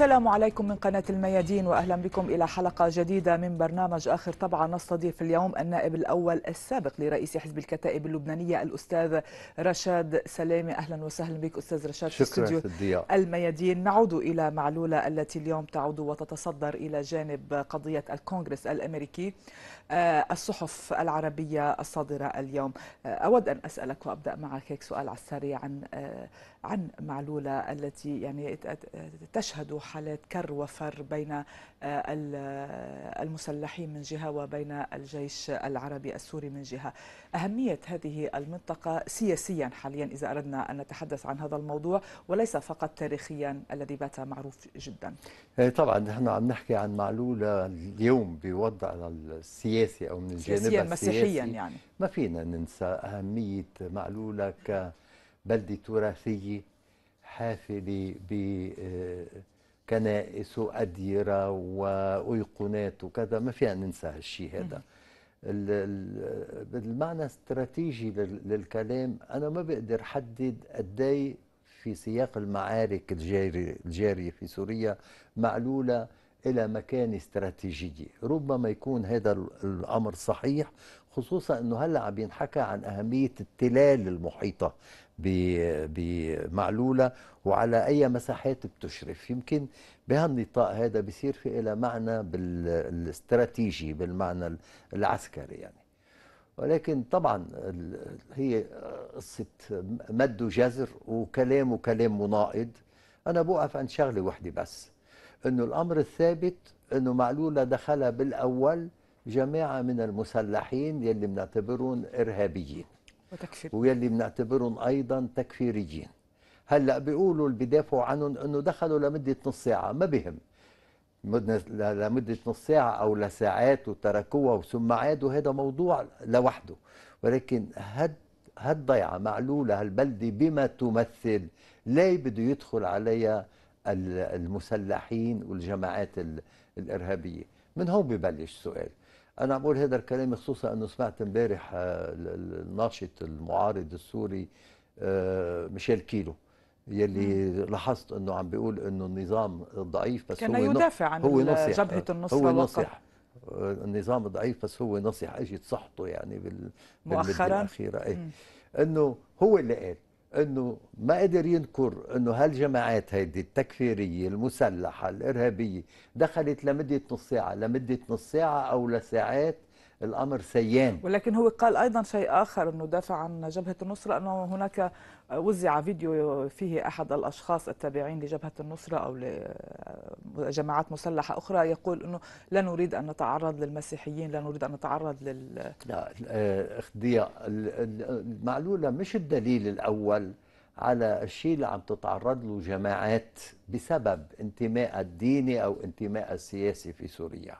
السلام عليكم من قناة الميادين وأهلا بكم إلى حلقة جديدة من برنامج آخر طبعا نستضيف اليوم النائب الأول السابق لرئيس حزب الكتائب اللبنانية الأستاذ رشاد سلامة أهلا وسهلا بك أستاذ رشاد في استوديو الميادين نعود إلى معلولة التي اليوم تعود وتتصدر إلى جانب قضية الكونغرس الأمريكي آه، الصحف العربية الصادرة اليوم آه، أود أن أسألك وأبدأ معك هيك سؤال على السريع عن آه، عن معلولة التي يعني تشهد حالات كر وفر بين آه، المسلحين من جهة وبين الجيش العربي السوري من جهة أهمية هذه المنطقة سياسيا حاليا إذا أردنا أن نتحدث عن هذا الموضوع وليس فقط تاريخيا الذي بات معروف جدا إيه، طبعا نحن عم نحكي عن معلولة اليوم بوضع السياسي أو من الجانب السياسي مسيحيا يعني ما فينا ننسى أهمية معلولة ك بلدة تراثية حافلة بكنائس آه، وأديرة وأيقونات وكذا ما فينا ننسى هالشيء هذا بالمعنى استراتيجي للكلام أنا ما بقدر حدد قدي إيه في سياق المعارك الجارية الجاري في سوريا معلولة إلى مكان استراتيجية ربما يكون هذا الأمر صحيح خصوصا أنه هلأ عم ينحكى عن أهمية التلال المحيطة بمعلولة وعلى أي مساحات بتشرف يمكن بهالنطاق هذا بصير في إلى معنى بالاستراتيجي بالمعنى العسكري يعني ولكن طبعا هي قصة مد وجزر وكلام وكلام مناقض أنا بوقف عند شغلة وحدة بس أنه الأمر الثابت أنه معلولة دخلها بالأول جماعة من المسلحين يلي بنعتبرهم إرهابيين وتكفير واللي بنعتبرهم ايضا تكفيريين هلا بيقولوا اللي بيدافعوا عنهم انه دخلوا لمده نص ساعه ما بهم لمده نص ساعه او لساعات وتركوها وثم عادوا هذا موضوع لوحده ولكن هد هالضيعه معلوله هالبلده بما تمثل ليه بده يدخل عليها المسلحين والجماعات الارهابيه من هون ببلش سؤال انا بقول هذا الكلام خصوصا انه سمعت امبارح آه، الناشط المعارض السوري آه، ميشيل كيلو يلي لاحظت انه عم بيقول انه النظام ضعيف بس كان هو يدافع عن هو نصح جبهه آه، النصره هو نصح النظام ضعيف بس هو نصح اجت صحته يعني بال مؤخرا بالاخيره إيه. انه هو اللي قال انه ما قدر ينكر انه هالجماعات هيدي التكفيريه المسلحه الارهابيه دخلت لمده نص ساعه لمده نص ساعه او لساعات الامر سيان ولكن هو قال ايضا شيء اخر انه دافع عن جبهه النصره انه هناك وزع فيديو فيه احد الاشخاص التابعين لجبهه النصره او لجماعات مسلحه اخرى يقول انه لا نريد ان نتعرض للمسيحيين لا نريد ان نتعرض لل لا آه، اخديا المعلوله مش الدليل الاول على الشيء اللي عم تتعرض له جماعات بسبب انتمائها الديني او انتمائها السياسي في سوريا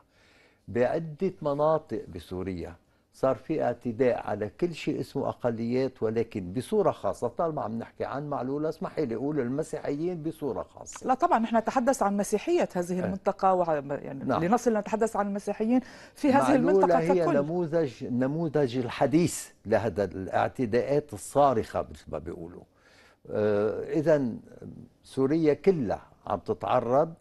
بعدة مناطق بسوريا صار في اعتداء على كل شيء اسمه اقليات ولكن بصوره خاصه طالما عم نحكي عن معلوله اسمحي لي اقول المسيحيين بصوره خاصه لا طبعا نحن نتحدث عن مسيحيه هذه إيه. المنطقه وع... يعني نعم. لنصل نتحدث عن المسيحيين في هذه المنطقه هي ككل. نموذج نموذج الحديث لهذا الاعتداءات الصارخه مثل ما بيقولوا آه، اذا سوريا كلها عم تتعرض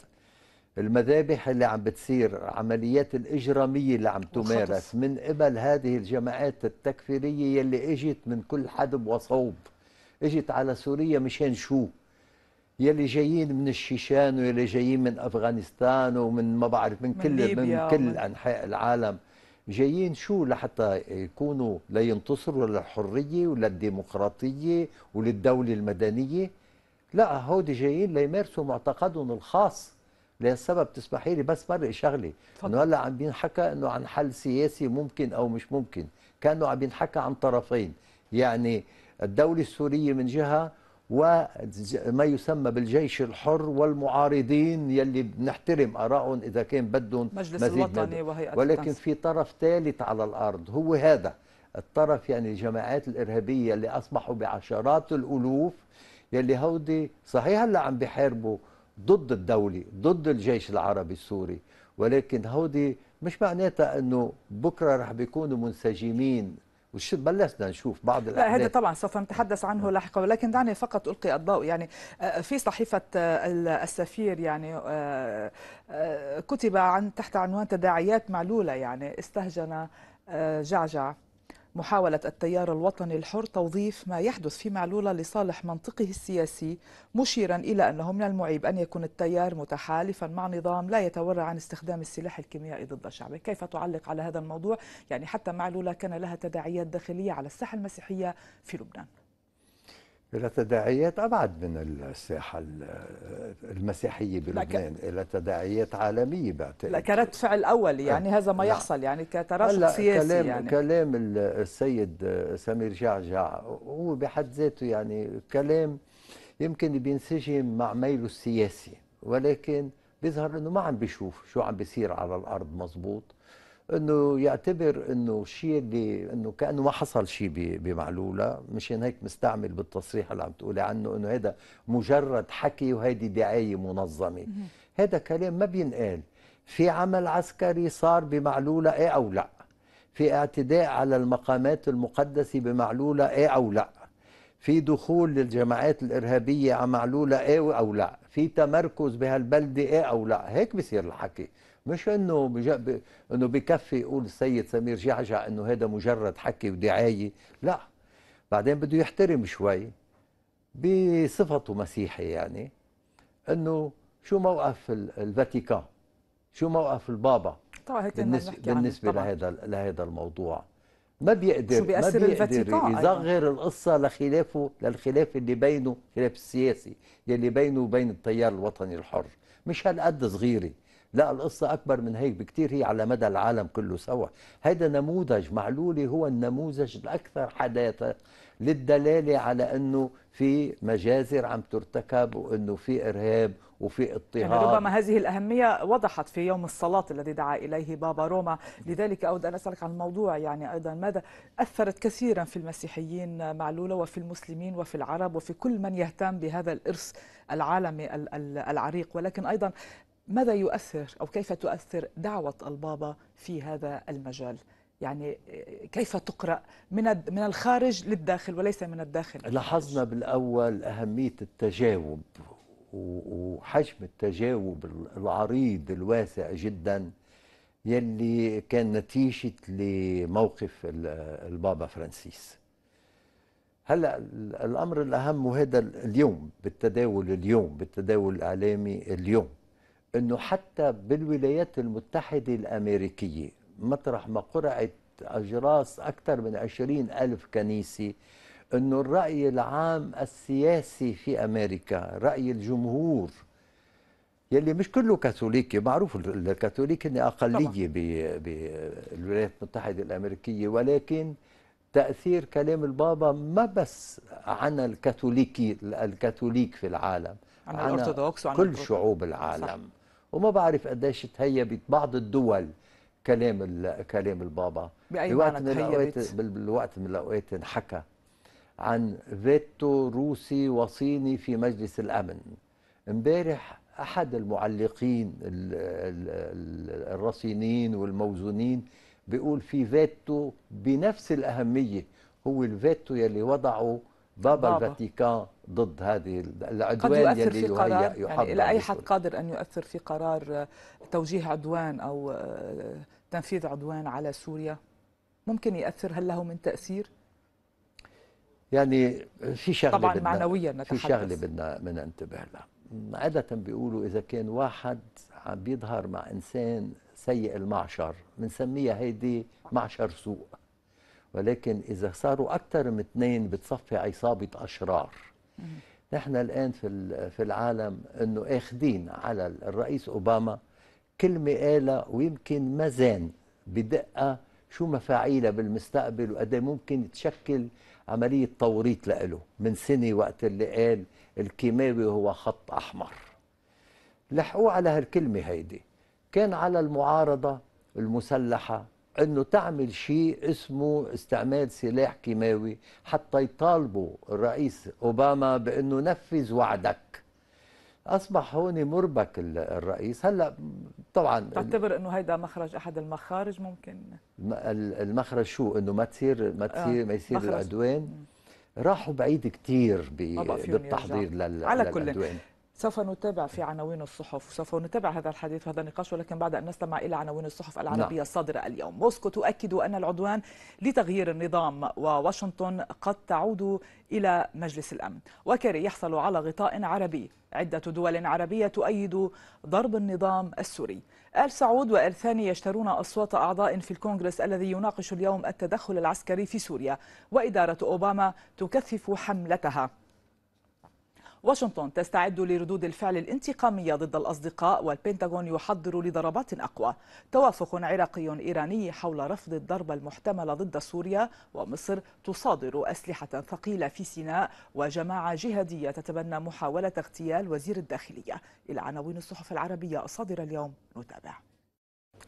المذابح اللي عم بتصير عمليات الإجرامية اللي عم تمارس من قبل هذه الجماعات التكفيرية يلي اجت من كل حدب وصوب اجت على سوريا مشان شو يلي جايين من الشيشان ويلي جايين من أفغانستان ومن ما بعرف من, من كل ليبيا من كل أنحاء العالم جايين شو لحتى يكونوا لينتصروا للحرية وللديمقراطية وللدولة المدنية لا هودي جايين ليمارسوا معتقدهم الخاص السبب تسمحي لي بس مرق شغله انه هلا عم بينحكى انه عن حل سياسي ممكن او مش ممكن كانه عم بينحكى عن طرفين يعني الدوله السوريه من جهه وما يسمى بالجيش الحر والمعارضين يلي بنحترم ارائهم اذا كان بدهم مجلس مزيد الوطني وهيئه ولكن في طرف ثالث على الارض هو هذا الطرف يعني الجماعات الارهابيه اللي اصبحوا بعشرات الالوف يلي هودي صحيح هلا عم بيحاربوا ضد الدولة ضد الجيش العربي السوري ولكن هودي مش معناتها انه بكره رح بيكونوا منسجمين وش بلشنا نشوف بعض الاحداث هذا طبعا سوف نتحدث عنه نعم. لاحقا ولكن دعني فقط القي الضوء يعني آه، آه، في صحيفه آه، السفير يعني كتب عن تحت عنوان تداعيات معلوله يعني استهجن جعجع محاولة التيار الوطني الحر توظيف ما يحدث في معلولة لصالح منطقه السياسي مشيرا إلى أنه من المعيب أن يكون التيار متحالفا مع نظام لا يتورع عن استخدام السلاح الكيميائي ضد شعبه كيف تعلق على هذا الموضوع يعني حتى معلولة كان لها تداعيات داخلية على الساحة المسيحية في لبنان إلى تداعيات أبعد من الساحة المسيحية بلبنان إلى تداعيات عالمية بعتقد كرد فعل أول يعني إيه. هذا ما لا. يحصل يعني كتراجع سياسي كلام يعني كلام السيد سمير جعجع هو بحد ذاته يعني كلام يمكن بينسجم مع ميله السياسي ولكن بيظهر انه ما عم بيشوف شو عم بيصير على الارض مزبوط انه يعتبر انه الشيء اللي انه كانه ما حصل شيء بمعلوله مشان هيك مستعمل بالتصريح اللي عم تقولي عنه انه هذا مجرد حكي وهيدي دعايه منظمه هذا كلام ما بينقال في عمل عسكري صار بمعلوله ايه او لا في اعتداء على المقامات المقدسه بمعلوله ايه او لا في دخول للجماعات الارهابيه على معلوله ايه او لا في تمركز بهالبلده ايه او لا هيك بصير الحكي مش انه بج... انه بكفي يقول السيد سمير جعجع انه هذا مجرد حكي ودعايه لا بعدين بده يحترم شوي بصفته مسيحي يعني انه شو موقف الفاتيكان شو موقف البابا طبعا هيك بالنسبه, بالنسبة لهذا لهذا الموضوع ما بيقدر شو ما بيقدر يصغر القصه لخلافه للخلاف اللي بينه خلاف السياسي اللي بينه وبين التيار الوطني الحر مش هالقد صغيره لا القصة أكبر من هيك بكتير هي على مدى العالم كله سوا هذا نموذج معلولي هو النموذج الأكثر حداثة للدلالة على أنه في مجازر عم ترتكب وأنه في إرهاب وفي يعني اضطهاد يعني ربما هذه الأهمية وضحت في يوم الصلاة الذي دعا إليه بابا روما لذلك أود أن أسألك عن الموضوع يعني أيضا ماذا أثرت كثيرا في المسيحيين معلولة وفي المسلمين وفي العرب وفي كل من يهتم بهذا الإرث العالمي العريق ولكن أيضا ماذا يؤثر أو كيف تؤثر دعوة البابا في هذا المجال؟ يعني آه، كيف تقرأ من من الخارج للداخل وليس من الداخل لاحظنا بالأول أهمية التجاوب وحجم التجاوب العريض الواسع جدا يلي كان نتيجة لموقف البابا فرانسيس هلا الامر الاهم وهذا اليوم بالتداول اليوم بالتداول الاعلامي اليوم انه حتى بالولايات المتحده الامريكيه مطرح ما قرعت اجراس اكثر من عشرين الف كنيسه انه الراي العام السياسي في امريكا راي الجمهور يلي مش كله كاثوليكي معروف الكاثوليك هن اقليه بالولايات المتحده الامريكيه ولكن تاثير كلام البابا ما بس عن الكاثوليكي الكاثوليك في العالم عن الارثوذكس وعن كل شعوب العالم صح. وما بعرف قديش تهيبت بعض الدول كلام كلام البابا بأي بوقت من الأوقات بالوقت من الأوقات انحكى عن فيتو روسي وصيني في مجلس الأمن امبارح أحد المعلقين الرصينين والموزونين بيقول في فيتو بنفس الأهمية هو الفيتو يلي وضعه بابا. الفاتيكان ضد هذه العدوان قد يؤثر في قرار يعني الى اي حد قادر ان يؤثر في قرار آه، توجيه عدوان او آه، تنفيذ عدوان على سوريا ممكن ياثر هل له من تاثير يعني في شغله طبعا بدنا معنويا نتحدث في شغله بدنا بدنا ننتبه لها عاده بيقولوا اذا كان واحد عم بيظهر مع انسان سيء المعشر بنسميها هيدي معشر سوء ولكن إذا صاروا أكثر من اثنين بتصفي عصابة أشرار نحن الآن في في العالم أنه أخذين على الرئيس أوباما كلمة قالها ويمكن ما زان بدقة شو مفاعيلها بالمستقبل وقد إيه ممكن تشكل عملية توريط لإله من سنة وقت اللي قال الكيماوي هو خط أحمر لحقوه على هالكلمة هيدي كان على المعارضة المسلحة انه تعمل شيء اسمه استعمال سلاح كيماوي حتى يطالبوا الرئيس اوباما بانه نفذ وعدك اصبح هون مربك الرئيس هلا طبعا تعتبر انه هيدا مخرج احد المخارج ممكن المخرج شو انه ما تصير ما آه، تصير آه ما يصير العدوان راحوا بعيد كثير بالتحضير لل على للادوان على كل سوف نتابع في عناوين الصحف سوف نتابع هذا الحديث وهذا النقاش ولكن بعد أن نستمع إلى عناوين الصحف العربية نعم. الصادرة اليوم موسكو تؤكد أن العدوان لتغيير النظام وواشنطن قد تعود إلى مجلس الأمن وكري يحصل على غطاء عربي عدة دول عربية تؤيد ضرب النظام السوري آل سعود وآل ثاني يشترون أصوات أعضاء في الكونغرس الذي يناقش اليوم التدخل العسكري في سوريا وإدارة أوباما تكثف حملتها واشنطن تستعد لردود الفعل الانتقامية ضد الأصدقاء والبنتاغون يحضر لضربات أقوى توافق عراقي إيراني حول رفض الضربة المحتملة ضد سوريا ومصر تصادر أسلحة ثقيلة في سيناء وجماعة جهادية تتبنى محاولة اغتيال وزير الداخلية إلى عناوين الصحف العربية الصادرة اليوم نتابع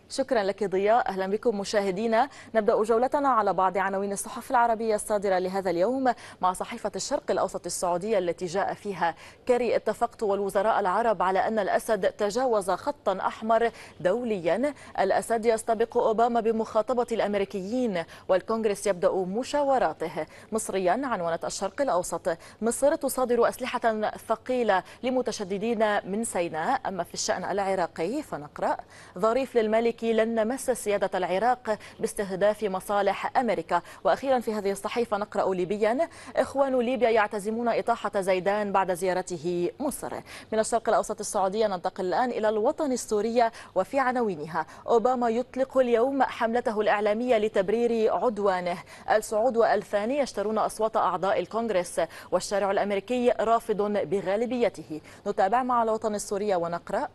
شكرا لك ضياء اهلا بكم مشاهدينا نبدا جولتنا على بعض عناوين الصحف العربيه الصادره لهذا اليوم مع صحيفه الشرق الاوسط السعوديه التي جاء فيها كاري اتفقت والوزراء العرب على ان الاسد تجاوز خطا احمر دوليا الاسد يستبق اوباما بمخاطبه الامريكيين والكونغرس يبدا مشاوراته مصريا عنوانة الشرق الاوسط مصر تصادر اسلحه ثقيله لمتشددين من سيناء اما في الشان العراقي فنقرا ظريف للمال المالكي لن نمس سيادة العراق باستهداف مصالح أمريكا وأخيرا في هذه الصحيفة نقرأ ليبيا إخوان ليبيا يعتزمون إطاحة زيدان بعد زيارته مصر من الشرق الأوسط السعودية ننتقل الآن إلى الوطن السورية وفي عناوينها أوباما يطلق اليوم حملته الإعلامية لتبرير عدوانه السعود وألفان يشترون أصوات أعضاء الكونغرس والشارع الأمريكي رافض بغالبيته نتابع مع الوطن السورية ونقرأ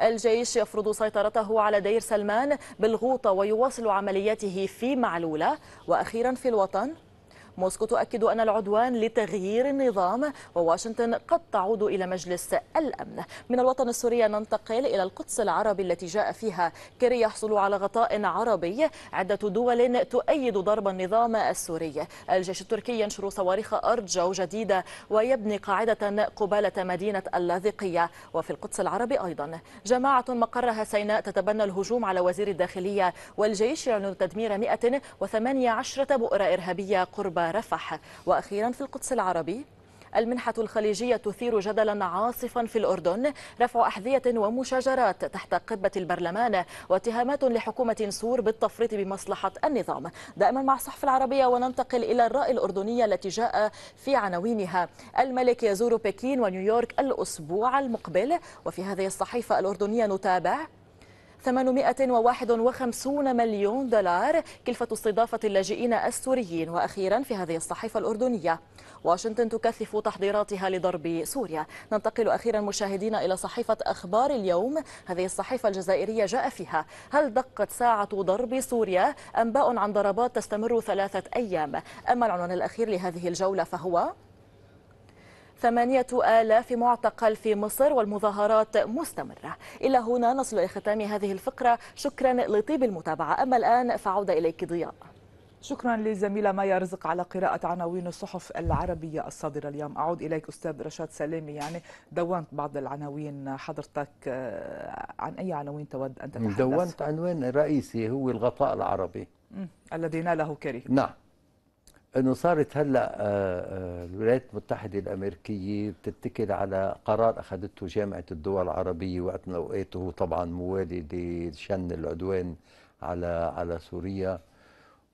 الجيش يفرض سيطرته على دير سلمان بالغوطة ويواصل عملياته في معلولة وأخيرا في الوطن موسكو تؤكد أن العدوان لتغيير النظام وواشنطن قد تعود إلى مجلس الأمن من الوطن السوري ننتقل إلى القدس العربي التي جاء فيها كيري يحصل على غطاء عربي عدة دول تؤيد ضرب النظام السوري الجيش التركي ينشر صواريخ أرجو جديدة ويبني قاعدة قبالة مدينة اللاذقية وفي القدس العربي أيضا جماعة مقرها سيناء تتبنى الهجوم على وزير الداخلية والجيش يعلن تدمير 118 بؤرة إرهابية قرب ورفح وأخيرا في القدس العربي المنحة الخليجية تثير جدلا عاصفا في الأردن رفع أحذية ومشاجرات تحت قبة البرلمان واتهامات لحكومة سور بالتفريط بمصلحة النظام دائما مع الصحف العربية وننتقل إلى الرأي الأردنية التي جاء في عناوينها الملك يزور بكين ونيويورك الأسبوع المقبل وفي هذه الصحيفة الأردنية نتابع 851 مليون دولار كلفة استضافة اللاجئين السوريين وأخيرا في هذه الصحيفة الأردنية واشنطن تكثف تحضيراتها لضرب سوريا ننتقل أخيرا مشاهدينا إلى صحيفة أخبار اليوم هذه الصحيفة الجزائرية جاء فيها هل دقت ساعة ضرب سوريا أنباء عن ضربات تستمر ثلاثة أيام أما العنوان الأخير لهذه الجولة فهو ثمانية آلاف معتقل في مصر والمظاهرات مستمرة إلى هنا نصل إلى ختام هذه الفقرة شكرا لطيب المتابعة أما الآن فعودة إليك ضياء شكرا للزميله مايا رزق على قراءه عناوين الصحف العربيه الصادره اليوم اعود اليك استاذ رشاد سلامي يعني دونت بعض العناوين حضرتك آه، عن اي عناوين تود ان تتحدث دونت عنوان رئيسي هو الغطاء العربي الذي ناله كريم نعم انه صارت هلا آه، آه، الولايات المتحده الامريكيه بتتكل على قرار اخذته جامعه الدول العربيه وقت من اوقاته طبعا موالي لشن العدوان على على سوريا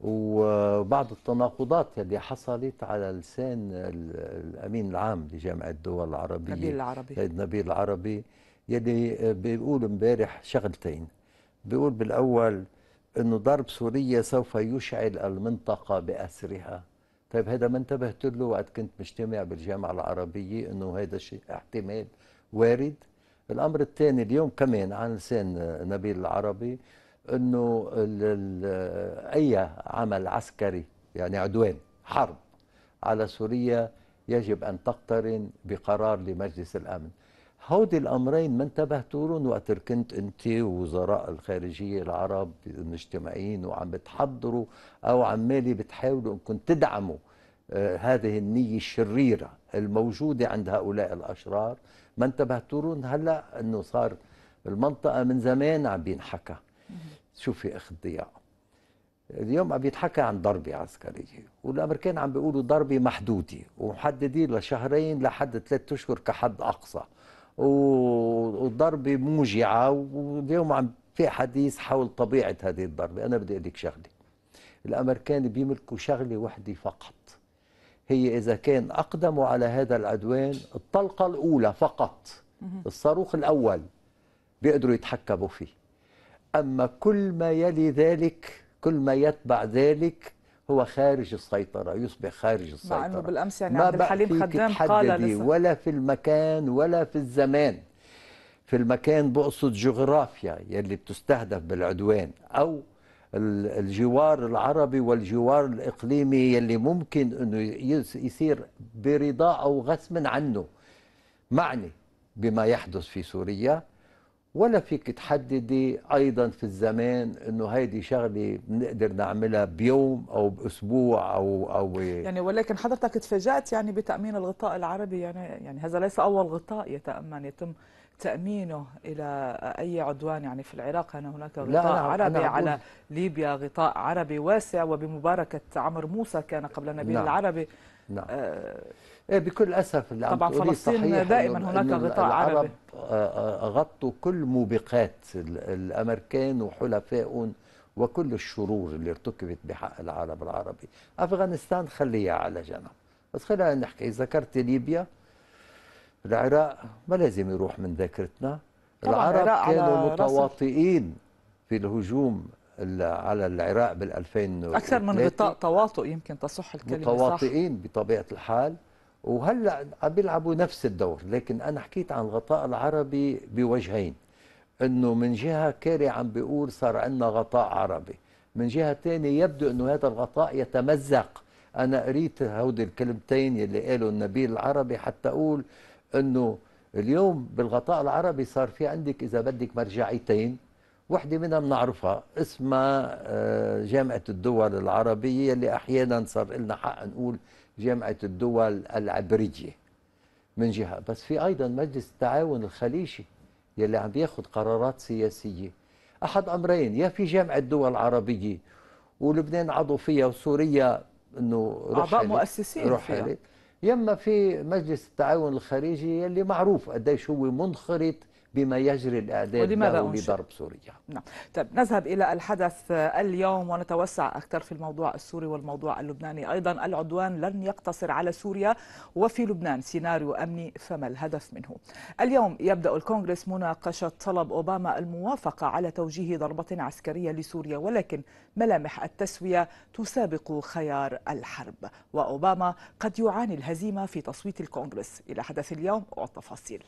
وبعض التناقضات اللي حصلت على لسان الامين العام لجامعه الدول العربيه نبيل العربي سيد نبيل العربي يلي آه، بيقول امبارح شغلتين بيقول بالاول انه ضرب سوريا سوف يشعل المنطقه باسرها طيب هذا ما انتبهت له وقت كنت مجتمع بالجامعه العربيه انه هذا الشيء احتمال وارد الامر الثاني اليوم كمان عن لسان نبيل العربي انه اي عمل عسكري يعني عدوان حرب على سوريا يجب ان تقترن بقرار لمجلس الامن هودي الأمرين ما انتبهتولن لهم وقت كنت أنت ووزراء الخارجية العرب مجتمعين وعم بتحضروا أو عمالي بتحاولوا أنكم تدعموا آه هذه النية الشريرة الموجودة عند هؤلاء الأشرار ما انتبهتوا لهم هلأ أنه صار المنطقة من زمان عم بينحكى شوفي أخ ضياء اليوم عم بيتحكى عن ضربة عسكرية والأمريكان عم بيقولوا ضربة محدودة ومحددين لشهرين لحد ثلاثة أشهر كحد أقصى والضربه موجعه واليوم عم في حديث حول طبيعه هذه الضربه انا بدي اقول لك شغله الامريكان بيملكوا شغله وحده فقط هي اذا كان اقدموا على هذا العدوان الطلقه الاولى فقط الصاروخ الاول بيقدروا يتحكموا فيه اما كل ما يلي ذلك كل ما يتبع ذلك هو خارج السيطرة يصبح خارج السيطرة مع أنه بالأمس يعني عبد الحليم خدام قال لسه ولا في المكان ولا في الزمان في المكان بقصد جغرافيا يلي بتستهدف بالعدوان أو الجوار العربي والجوار الإقليمي يلي ممكن أنه يصير برضا أو غصب عنه معني بما يحدث في سوريا ولا فيك تحددي ايضا في الزمان انه هيدي شغله بنقدر نعملها بيوم او باسبوع او او يعني ولكن حضرتك تفاجات يعني بتامين الغطاء العربي يعني يعني هذا ليس اول غطاء يتامن يتم تامينه الى اي عدوان يعني في العراق أنا هناك غطاء لا عربي على ليبيا غطاء عربي واسع وبمباركه عمرو موسى كان قبل نبيل نعم العربي نعم آه إيه، بكل اسف اللي طبعا فلسطين دائما هناك غطاء عربي آه، آه، غطوا كل موبقات الامريكان وحلفائهم وكل الشرور اللي ارتكبت بحق العالم العربي افغانستان خليها على جنب بس خلينا نحكي ذكرت ليبيا العراق ما لازم يروح من ذاكرتنا العرب كانوا متواطئين في الهجوم على العراق بال 2000 اكثر من غطاء تواطؤ يمكن تصح الكلمه متواطئين صح متواطئين بطبيعه الحال وهلا عم بيلعبوا نفس الدور لكن انا حكيت عن الغطاء العربي بوجهين انه من جهه كاري عم بيقول صار عندنا غطاء عربي من جهه ثانيه يبدو انه هذا الغطاء يتمزق انا قريت هودي الكلمتين اللي قالوا النبيل العربي حتى اقول انه اليوم بالغطاء العربي صار في عندك اذا بدك مرجعيتين وحده منها بنعرفها اسمها آه، جامعه الدول العربيه اللي احيانا صار لنا حق نقول جامعة الدول العبرية من جهة بس في أيضا مجلس التعاون الخليجي يلي عم بياخد قرارات سياسية أحد أمرين يا في جامعة دول عربية ولبنان عضو فيها وسوريا انه روح اعضاء مؤسسين روح يما في مجلس التعاون الخليجي يلي معروف قديش هو منخرط بما يجري الإعداد لضرب سوريا نعم طيب نذهب إلى الحدث اليوم ونتوسع أكثر في الموضوع السوري والموضوع اللبناني أيضا العدوان لن يقتصر على سوريا وفي لبنان سيناريو أمني فما الهدف منه اليوم يبدأ الكونغرس مناقشة طلب أوباما الموافقة على توجيه ضربة عسكرية لسوريا ولكن ملامح التسوية تسابق خيار الحرب وأوباما قد يعاني الهزيمة في تصويت الكونغرس إلى حدث اليوم والتفاصيل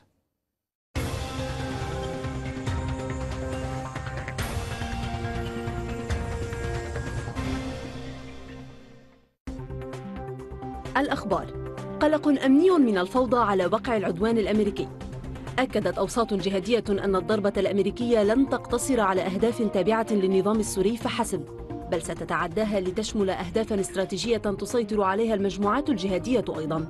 الأخبار قلق أمني من الفوضى على وقع العدوان الأمريكي أكدت أوساط جهادية أن الضربة الأمريكية لن تقتصر على أهداف تابعة للنظام السوري فحسب بل ستتعداها لتشمل أهدافا استراتيجية تسيطر عليها المجموعات الجهادية أيضا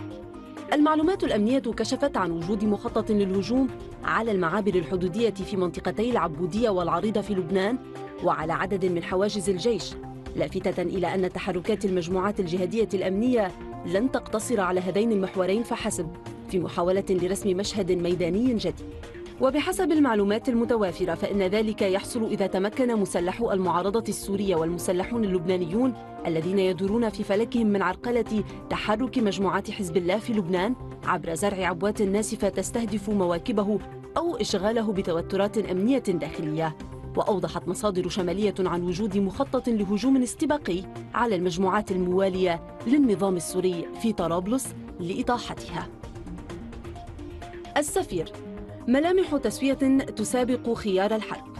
المعلومات الأمنية كشفت عن وجود مخطط للهجوم على المعابر الحدودية في منطقتي العبودية والعريضة في لبنان وعلى عدد من حواجز الجيش لافتة إلى أن تحركات المجموعات الجهادية الأمنية لن تقتصر على هذين المحورين فحسب في محاولة لرسم مشهد ميداني جديد وبحسب المعلومات المتوافرة فإن ذلك يحصل إذا تمكن مسلحو المعارضة السورية والمسلحون اللبنانيون الذين يدورون في فلكهم من عرقلة تحرك مجموعات حزب الله في لبنان عبر زرع عبوات ناسفة تستهدف مواكبه أو إشغاله بتوترات أمنية داخلية وأوضحت مصادر شمالية عن وجود مخطط لهجوم استباقي على المجموعات الموالية للنظام السوري في طرابلس لإطاحتها السفير ملامح تسوية تسابق خيار الحرب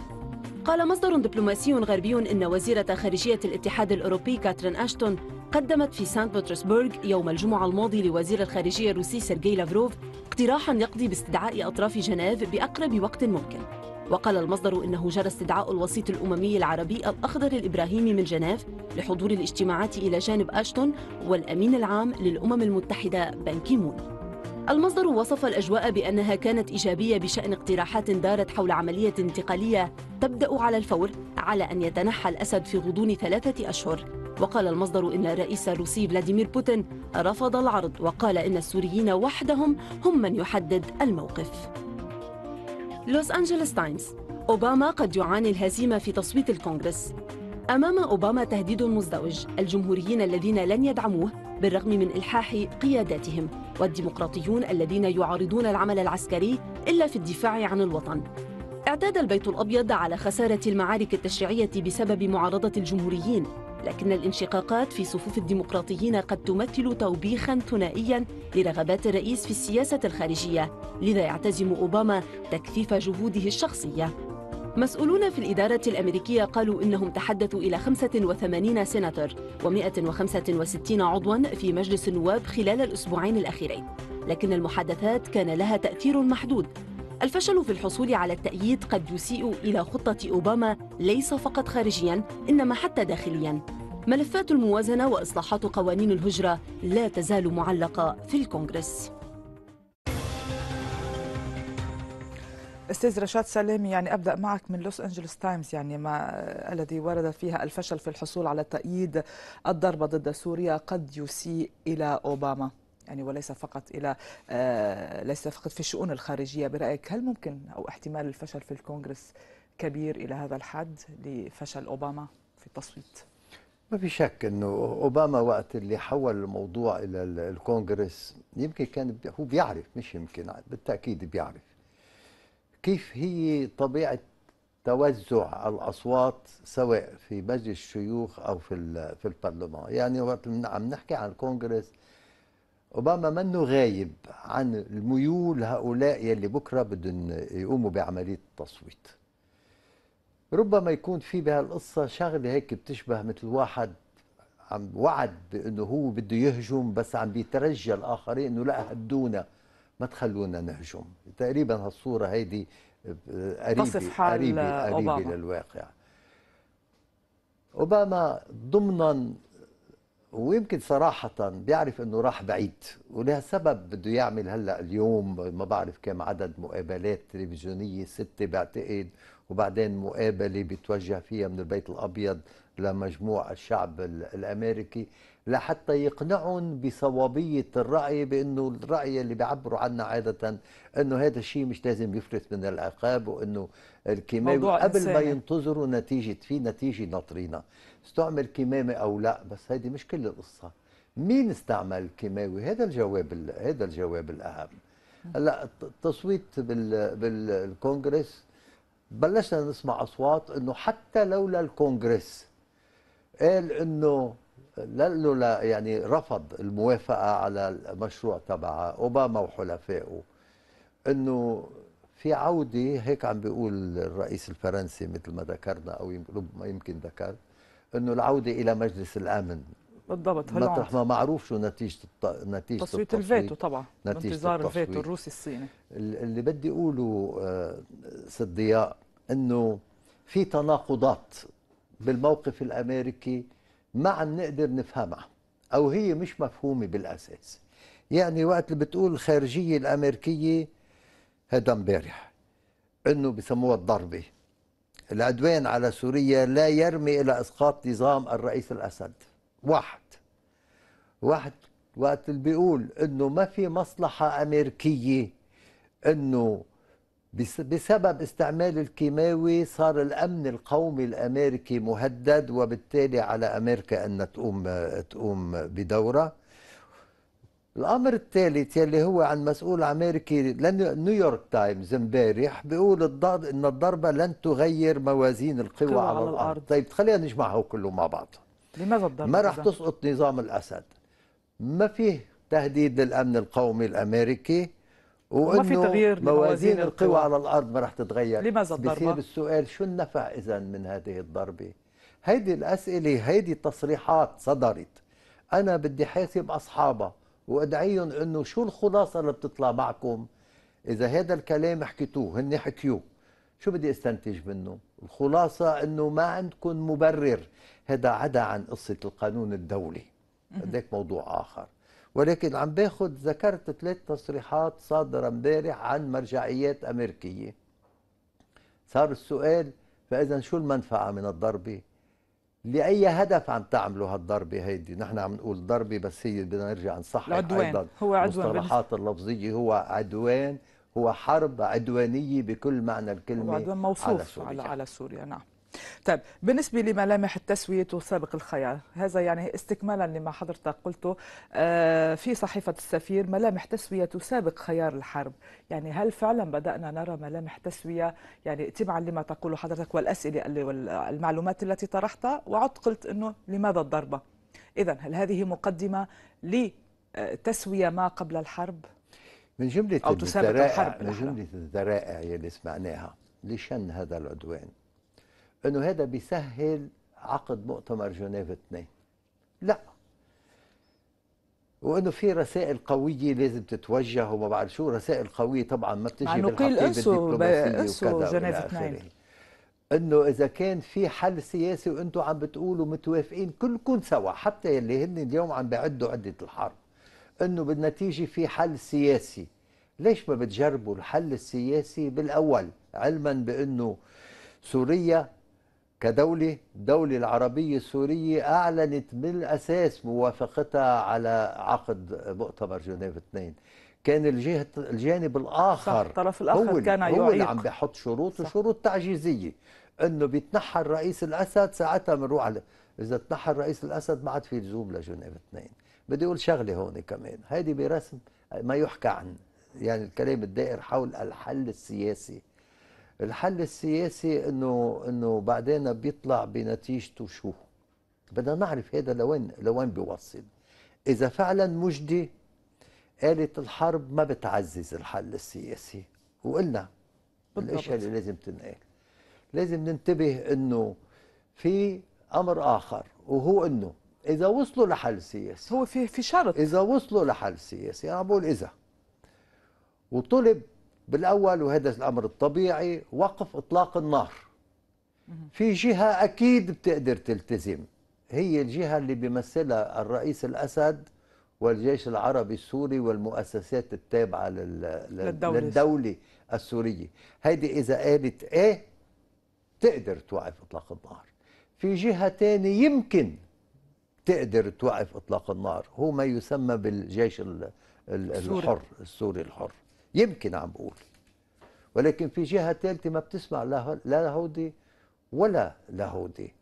قال مصدر دبلوماسي غربي إن وزيرة خارجية الاتحاد الأوروبي كاترين أشتون قدمت في سانت بطرسبرغ يوم الجمعة الماضي لوزير الخارجية الروسي سيرجي لافروف اقتراحا يقضي باستدعاء أطراف جنيف بأقرب وقت ممكن وقال المصدر إنه جرى استدعاء الوسيط الأممي العربي الأخضر الإبراهيمي من جنيف لحضور الاجتماعات إلى جانب أشتون والأمين العام للأمم المتحدة بانكيمون المصدر وصف الأجواء بأنها كانت إيجابية بشأن اقتراحات دارت حول عملية انتقالية تبدأ على الفور على أن يتنحى الأسد في غضون ثلاثة أشهر وقال المصدر إن الرئيس الروسي فلاديمير بوتين رفض العرض وقال إن السوريين وحدهم هم من يحدد الموقف لوس أنجلوس تايمز أوباما قد يعاني الهزيمة في تصويت الكونغرس أمام أوباما تهديد مزدوج الجمهوريين الذين لن يدعموه بالرغم من إلحاح قياداتهم والديمقراطيون الذين يعارضون العمل العسكري إلا في الدفاع عن الوطن اعتاد البيت الأبيض على خسارة المعارك التشريعية بسبب معارضة الجمهوريين لكن الانشقاقات في صفوف الديمقراطيين قد تمثل توبيخا ثنائيا لرغبات الرئيس في السياسة الخارجية لذا يعتزم أوباما تكثيف جهوده الشخصية مسؤولون في الإدارة الأمريكية قالوا إنهم تحدثوا إلى 85 سيناتر و165 عضواً في مجلس النواب خلال الأسبوعين الأخيرين لكن المحادثات كان لها تأثير محدود الفشل في الحصول على التأييد قد يسيء إلى خطة أوباما ليس فقط خارجيا إنما حتى داخليا ملفات الموازنة وإصلاحات قوانين الهجرة لا تزال معلقة في الكونغرس استاذ رشاد سلامي يعني ابدا معك من لوس انجلوس تايمز يعني ما الذي ورد فيها الفشل في الحصول على تأييد الضربه ضد سوريا قد يسيء الى اوباما يعني وليس فقط الى آه، ليس فقط في الشؤون الخارجيه برايك هل ممكن او احتمال الفشل في الكونغرس كبير الى هذا الحد لفشل اوباما في التصويت ما في شك انه اوباما وقت اللي حول الموضوع الى الكونغرس يمكن كان هو بيعرف مش يمكن بالتاكيد بيعرف كيف هي طبيعه توزع الاصوات سواء في مجلس الشيوخ او في في البرلمان يعني وقت عم نحكي عن الكونغرس اوباما منه غايب عن الميول هؤلاء يلي بكره بدهم يقوموا بعمليه التصويت ربما يكون في بهالقصه شغله هيك بتشبه مثل واحد عم وعد بانه هو بده يهجم بس عم بيترجى الاخرين انه لا هدونا ما تخلونا نهجم تقريبا هالصوره هيدي آه، قريبه تصف حال قريبه قريبه للواقع اوباما ضمنا ويمكن صراحة بيعرف انه راح بعيد ولها سبب بده يعمل هلا اليوم ما بعرف كم عدد مقابلات تلفزيونية ستة بعتقد وبعدين مقابلة بتوجه فيها من البيت الابيض لمجموع الشعب الامريكي لحتى يقنعهم بصوابية الرأي بانه الرأي اللي بيعبروا عنه عادة انه هذا الشيء مش لازم يفلت من العقاب وانه الكيماوي قبل إنساني. ما ينتظروا نتيجة في نتيجة ناطرينها استعمل كمامة أو لا بس هيدي مش كل القصة مين استعمل كيماوي هذا الجواب هذا الجواب الأهم هلا التصويت بال بالكونغرس بلشنا نسمع اصوات انه حتى لولا الكونغرس قال انه لانه يعني رفض الموافقه على المشروع تبع اوباما وحلفائه انه في عوده هيك عم بيقول الرئيس الفرنسي مثل ما ذكرنا او يمكن ذكرت انه العوده الى مجلس الامن بالضبط هلا ما معروف شو نتيجه الت... نتيجه تصويت الفيتو طبعا انتظار الفيتو الروسي الصيني اللي بدي اقوله سيد آه، انه في تناقضات بالموقف الامريكي ما عم نقدر نفهمها او هي مش مفهومه بالاساس يعني وقت اللي بتقول الخارجيه الامريكيه هذا امبارح انه بسموها الضربه العدوان على سوريا لا يرمي إلى إسقاط نظام الرئيس الأسد واحد واحد وقت اللي بيقول انه ما في مصلحة امريكية انه بسبب استعمال الكيماوي صار الامن القومي الامريكي مهدد وبالتالي على امريكا ان تقوم تقوم بدورها الأمر الثالث يلي هو عن مسؤول أمريكي لنيويورك تايمز امبارح بيقول الضرب إن الضربة لن تغير موازين القوى على, على الأرض. الأرض طيب خلينا نجمعها كله مع بعض لماذا الضربة ما راح تسقط نظام الأسد ما فيه تهديد للأمن القومي الأمريكي ما في تغيير موازين القوى, على الأرض ما راح تتغير لماذا الضربة؟ بصير السؤال شو النفع إذا من هذه الضربة؟ هيدي الأسئلة هيدي تصريحات صدرت أنا بدي حاسب أصحابها وادعيهم انه شو الخلاصه اللي بتطلع معكم اذا هذا الكلام حكيتوه هن حكيوه شو بدي استنتج منه الخلاصه انه ما عندكم مبرر هذا عدا عن قصه القانون الدولي هذاك موضوع اخر ولكن عم باخذ ذكرت ثلاث تصريحات صادره امبارح عن مرجعيات امريكيه صار السؤال فاذا شو المنفعه من الضربه لاي هدف عم تعملوا هالضربه هيدي نحن عم نقول ضربه بس هي بدنا نرجع نصحح العدوان أيضاً هو عدوان المصطلحات اللفظيه هو عدوان هو حرب عدوانيه بكل معنى الكلمه هو عدوان موصوف على سوريا, على, على سوريا نعم طيب بالنسبه لملامح التسويه وسابق الخيار هذا يعني استكمالا لما حضرتك قلته آه، في صحيفه السفير ملامح تسويه تسابق خيار الحرب يعني هل فعلا بدانا نرى ملامح تسويه يعني تبعا لما تقوله حضرتك والاسئله والمعلومات التي طرحتها وعدت قلت انه لماذا الضربه اذا هل هذه مقدمه لتسويه ما قبل الحرب من جملة أو تسابق الحرب من جملة الذرائع اللي سمعناها لشن هذا العدوان انه هذا بيسهل عقد مؤتمر جنيف اثنين لا وانه في رسائل قويه لازم تتوجه وما بعرف شو رسائل قويه طبعا ما بتجي من الدبلوماسيه جنيف اثنين انه اذا كان في حل سياسي وانتم عم بتقولوا متوافقين كلكم سوا حتى يلي هن اليوم عم بيعدوا عده الحرب انه بالنتيجه في حل سياسي ليش ما بتجربوا الحل السياسي بالاول علما بانه سوريا كدولة دولة العربية السورية أعلنت من الأساس موافقتها على عقد مؤتمر جنيف 2 كان الجهة الجانب الآخر صح الطرف الآخر هو كان هو اللي عم بيحط شروط وشروط تعجيزية إنه بيتنحى الرئيس الأسد ساعتها بنروح على إذا تنحى الرئيس الأسد ما عاد في لزوم لجنيف 2 بدي أقول شغلة هون كمان هيدي برسم ما يحكى عن يعني الكلام الدائر حول الحل السياسي الحل السياسي انه انه بعدين بيطلع بنتيجته شو بدنا نعرف هذا لوين لوين بيوصل اذا فعلا مجدي قالت الحرب ما بتعزز الحل السياسي وقلنا الاشياء اللي لازم تنقال لازم ننتبه انه في امر اخر وهو انه اذا وصلوا لحل سياسي هو في في شرط اذا وصلوا لحل سياسي انا بقول اذا وطلب بالاول وهذا الامر الطبيعي وقف اطلاق النار في جهه اكيد بتقدر تلتزم هي الجهه اللي بيمثلها الرئيس الاسد والجيش العربي السوري والمؤسسات التابعه للدولة, للدولة السورية هيدي إذا قالت إيه تقدر توقف إطلاق النار في جهة تانية يمكن تقدر توقف إطلاق النار هو ما يسمى بالجيش الحر السوري الحر يمكن عم بقول ولكن في جهه ثالثه ما بتسمع لا لهودي ولا لهودي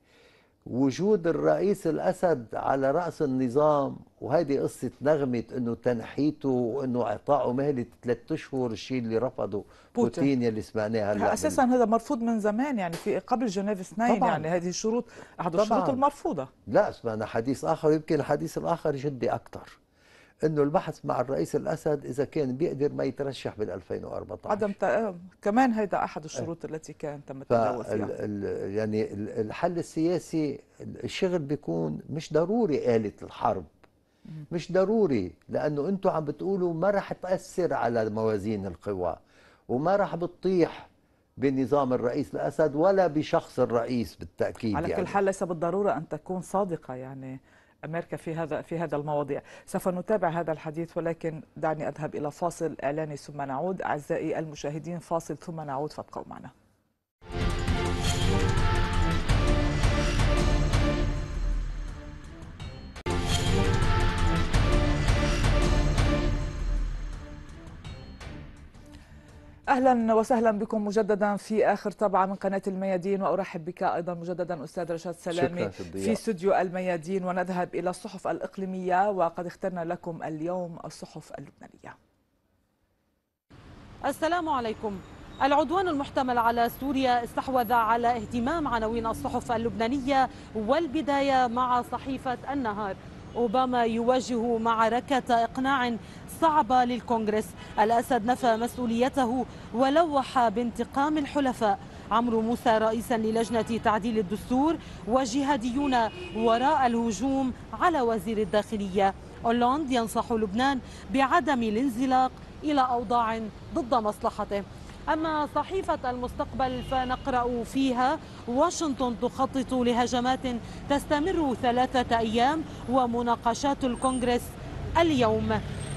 وجود الرئيس الاسد على راس النظام وهذه قصه نغمه انه تنحيته وانه اعطائه مهله ثلاث اشهر الشيء اللي رفضه بوتين, بوتين يلي سمعناها هلا اساسا هذا مرفوض من زمان يعني في قبل جنيف اثنين يعني هذه الشروط احد الشروط المرفوضه لا سمعنا حديث اخر يمكن الحديث الاخر جدي اكثر انه البحث مع الرئيس الاسد اذا كان بيقدر ما يترشح بال 2014 عدم ت... آه، كمان هيدا احد آه. الشروط التي كان تم التداول فال... فيها ال... يعني الحل السياسي الشغل بيكون مش ضروري آلة الحرب مش ضروري لانه انتم عم بتقولوا ما راح تاثر على موازين القوى وما راح بتطيح بنظام الرئيس الاسد ولا بشخص الرئيس بالتاكيد على كل يعني. حال ليس بالضروره ان تكون صادقه يعني أمريكا في هذا في هذا المواضيع سوف نتابع هذا الحديث ولكن دعني أذهب إلى فاصل إعلاني ثم نعود أعزائي المشاهدين فاصل ثم نعود فابقوا معنا اهلا وسهلا بكم مجددا في اخر طبعه من قناه الميادين وارحب بك ايضا مجددا استاذ رشاد سلامي في استوديو الميادين ونذهب الى الصحف الاقليميه وقد اخترنا لكم اليوم الصحف اللبنانيه. السلام عليكم. العدوان المحتمل على سوريا استحوذ على اهتمام عناوين الصحف اللبنانيه والبدايه مع صحيفه النهار. أوباما يواجه معركة إقناع صعبة للكونغرس الأسد نفى مسؤوليته ولوح بانتقام الحلفاء عمرو موسى رئيسا للجنة تعديل الدستور وجهاديون وراء الهجوم على وزير الداخلية أولاند ينصح لبنان بعدم الانزلاق إلى أوضاع ضد مصلحته أما صحيفة المستقبل فنقرأ فيها واشنطن تخطط لهجمات تستمر ثلاثة أيام ومناقشات الكونغرس اليوم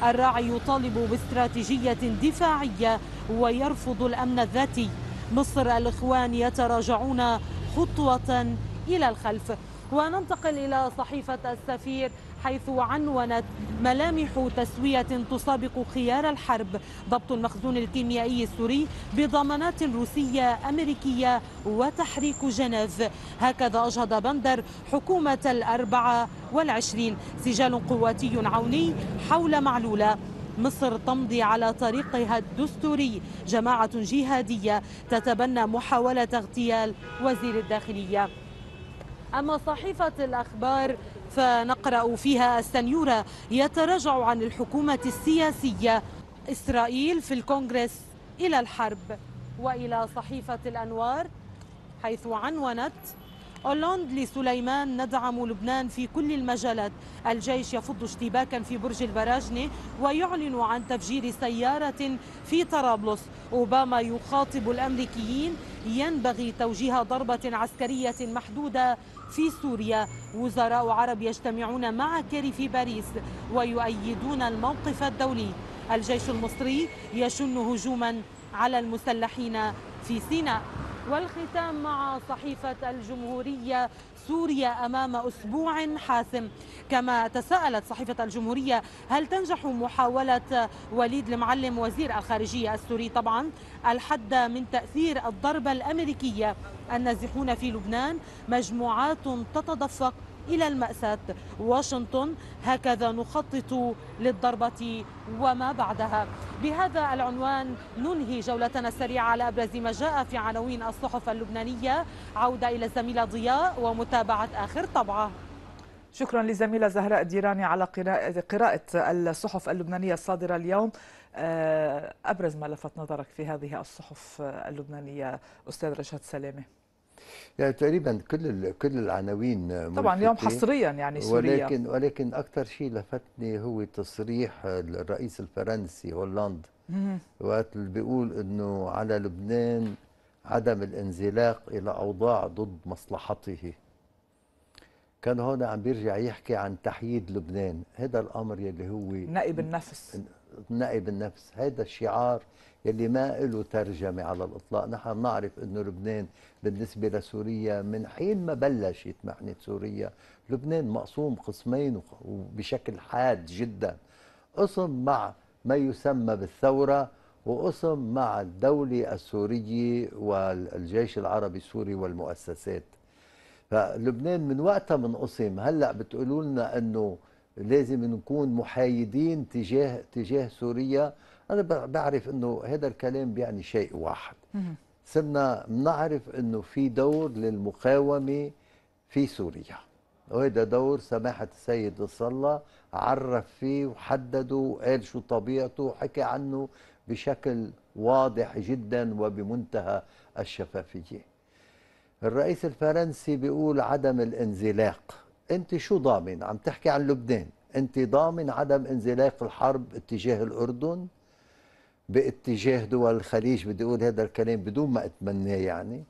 الراعي يطالب باستراتيجية دفاعية ويرفض الأمن الذاتي مصر الإخوان يتراجعون خطوة إلى الخلف وننتقل إلى صحيفة السفير حيث عنونت ملامح تسوية تسابق خيار الحرب ضبط المخزون الكيميائي السوري بضمانات روسية أمريكية وتحريك جنيف هكذا أجهض بندر حكومة الأربعة والعشرين سجال قواتي عوني حول معلولة مصر تمضي على طريقها الدستوري جماعة جهادية تتبنى محاولة اغتيال وزير الداخلية أما صحيفة الأخبار فنقرأ فيها السنيورة يتراجع عن الحكومة السياسية إسرائيل في الكونغرس إلى الحرب وإلى صحيفة الأنوار حيث عنونت أولوند لسليمان ندعم لبنان في كل المجالات الجيش يفض اشتباكا في برج البراجنة ويعلن عن تفجير سيارة في طرابلس أوباما يخاطب الأمريكيين ينبغي توجيه ضربة عسكرية محدودة في سوريا وزراء عرب يجتمعون مع كيري في باريس ويؤيدون الموقف الدولي الجيش المصري يشن هجوما على المسلحين في سيناء والختام مع صحيفة الجمهورية سوريا أمام أسبوع حاسم كما تساءلت صحيفة الجمهورية هل تنجح محاولة وليد المعلم وزير الخارجية السوري طبعا الحد من تأثير الضربة الأمريكية النازحون في لبنان مجموعات تتدفق إلى المأساة واشنطن هكذا نخطط للضربة وما بعدها بهذا العنوان ننهي جولتنا السريعة على أبرز ما جاء في عناوين الصحف اللبنانية عودة إلى الزميلة ضياء ومتابعة آخر طبعة شكرا لزميلة زهراء ديراني على قراءة الصحف اللبنانية الصادرة اليوم آه، أبرز ما لفت نظرك في هذه الصحف اللبنانية أستاذ رشاد سلامة يعني تقريبا كل كل العناوين طبعا اليوم حصريا يعني سوريا ولكن ولكن اكثر شيء لفتني هو تصريح الرئيس الفرنسي هولاند وقت اللي بيقول انه على لبنان عدم الانزلاق الى اوضاع ضد مصلحته كان هون عم بيرجع يحكي عن تحييد لبنان هذا الامر يلي هو نائب النفس النقي بالنفس هذا الشعار يلي ما له ترجمة على الإطلاق نحن نعرف أنه لبنان بالنسبة لسوريا من حين ما بلشت محنة سوريا لبنان مقسوم قسمين وبشكل حاد جدا قسم مع ما يسمى بالثورة وقسم مع الدولة السورية والجيش العربي السوري والمؤسسات فلبنان من وقتها منقسم هلأ بتقولوا لنا أنه لازم نكون محايدين تجاه تجاه سوريا انا بعرف انه هذا الكلام بيعني شيء واحد صرنا نعرف انه في دور للمقاومه في سوريا وهذا دور سماحه السيد نصر الله عرف فيه وحدده وقال شو طبيعته وحكى عنه بشكل واضح جدا وبمنتهى الشفافيه الرئيس الفرنسي بيقول عدم الانزلاق انت شو ضامن عم تحكي عن لبنان انت ضامن عدم انزلاق الحرب اتجاه الاردن باتجاه دول الخليج بدي اقول هذا الكلام بدون ما اتمناه يعني